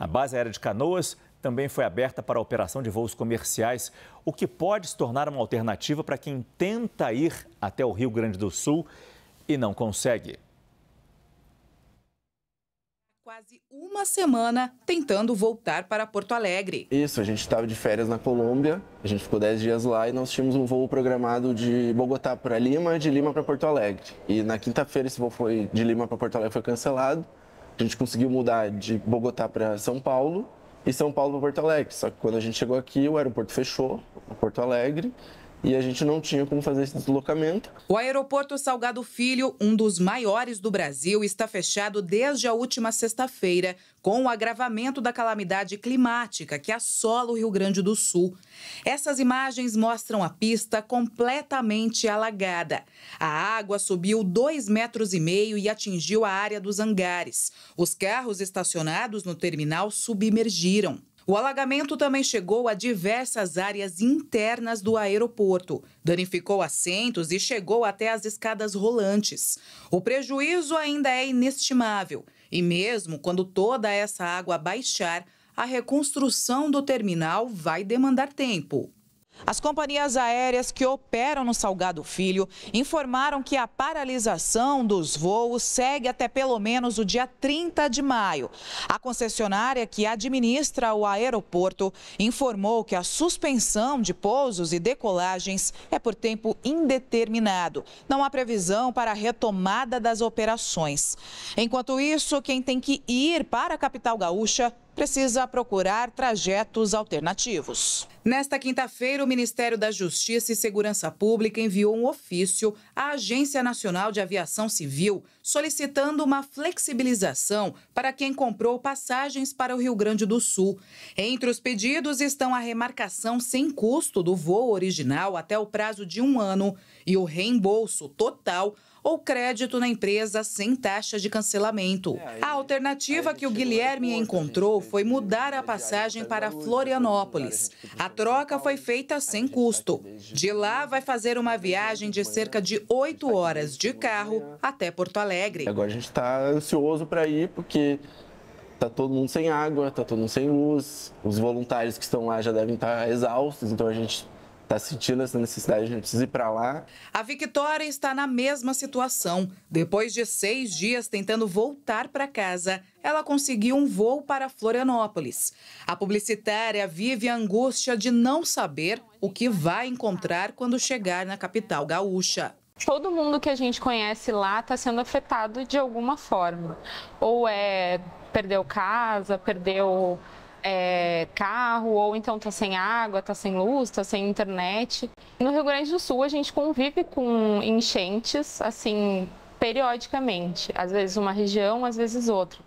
A base aérea de Canoas também foi aberta para a operação de voos comerciais, o que pode se tornar uma alternativa para quem tenta ir até o Rio Grande do Sul e não consegue. Quase uma semana tentando voltar para Porto Alegre. Isso, a gente estava de férias na Colômbia, a gente ficou 10 dias lá e nós tínhamos um voo programado de Bogotá para Lima, de Lima para Porto Alegre. E na quinta-feira esse voo foi de Lima para Porto Alegre foi cancelado. A gente conseguiu mudar de Bogotá para São Paulo e São Paulo para Porto Alegre. Só que quando a gente chegou aqui, o aeroporto fechou, Porto Alegre, e a gente não tinha como fazer esse deslocamento. O aeroporto Salgado Filho, um dos maiores do Brasil, está fechado desde a última sexta-feira, com o agravamento da calamidade climática que assola o Rio Grande do Sul. Essas imagens mostram a pista completamente alagada. A água subiu 2,5 metros e, meio e atingiu a área dos hangares. Os carros estacionados no terminal submergiram. O alagamento também chegou a diversas áreas internas do aeroporto, danificou assentos e chegou até as escadas rolantes. O prejuízo ainda é inestimável, e mesmo quando toda essa água baixar, a reconstrução do terminal vai demandar tempo. As companhias aéreas que operam no Salgado Filho informaram que a paralisação dos voos segue até pelo menos o dia 30 de maio. A concessionária que administra o aeroporto informou que a suspensão de pousos e decolagens é por tempo indeterminado. Não há previsão para a retomada das operações. Enquanto isso, quem tem que ir para a capital gaúcha precisa procurar trajetos alternativos. Nesta quinta-feira, o Ministério da Justiça e Segurança Pública enviou um ofício à Agência Nacional de Aviação Civil solicitando uma flexibilização para quem comprou passagens para o Rio Grande do Sul. Entre os pedidos estão a remarcação sem custo do voo original até o prazo de um ano e o reembolso total ou crédito na empresa sem taxa de cancelamento. É, a alternativa que o Guilherme encontrou foi mudar a passagem para né? Florianópolis. A troca foi feita sem tá custo. De lá, vai fazer uma viagem de cerca de tá oito horas de carro até Porto Alegre. Agora a gente está ansioso para ir porque está todo mundo sem água, está todo mundo sem luz. Os voluntários que estão lá já devem estar tá exaustos, então a gente está sentindo essa necessidade, a gente precisa ir para lá. A Victoria está na mesma situação. Depois de seis dias tentando voltar para casa, ela conseguiu um voo para Florianópolis. A publicitária vive a angústia de não saber o que vai encontrar quando chegar na capital gaúcha todo mundo que a gente conhece lá está sendo afetado de alguma forma. Ou é perdeu casa, perdeu é, carro, ou então tá sem água, tá sem luz, tá sem internet. No Rio Grande do Sul, a gente convive com enchentes, assim, periodicamente, às vezes uma região, às vezes outra.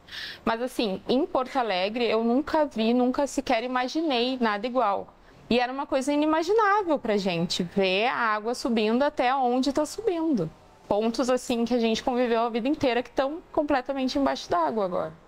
Mas assim, em Porto Alegre eu nunca vi, nunca sequer imaginei nada igual. E era uma coisa inimaginável para gente ver a água subindo até onde está subindo. Pontos assim que a gente conviveu a vida inteira que estão completamente embaixo d'água agora.